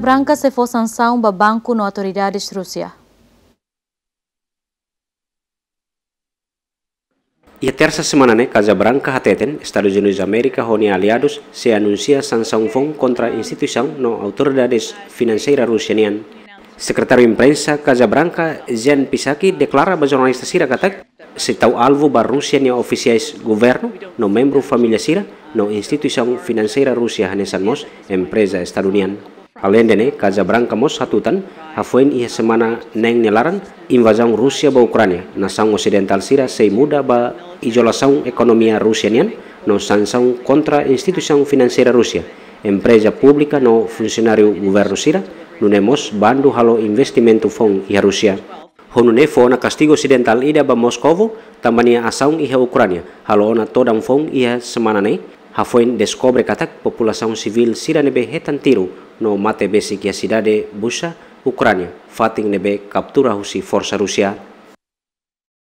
Branca se for sanção para banco no autoridades Rússia. E a terça semana, né, Casabranca Hateten, Estados Unidos da América, Rony aliados, se anuncia sanção FON contra a instituição no autoridades financeira russaniana. Secretário de Imprensa Casabranca, Jan Pisaki, declara para jornalista Sira Katak, se tau alvo para Rússia e oficiais governo, no membro família Sira, no instituição financeira Rússia, Hanesan Mos, empresa estadunidense. Alendene kaza brankamo satutan hafoin ia semana neng nelaran invazang Rusia ba Ukrania na sang occidental sira sei muda ba ekonomia Rusia nian no kontra institusiang finansiera Rusia empresa publika no funcionario governo sira nunemos bandu halo investimento fong ia Rusia honune fo na castigo occidental ida ba Moskovo tambania asaung ia Ukrania halo ona todang fong ia semana ne Hafoin descobre katak ataque sivil civil sira nebe retantiru no mate besi que busa cidade Bucha, Ucrânia, fatin nebe captura husi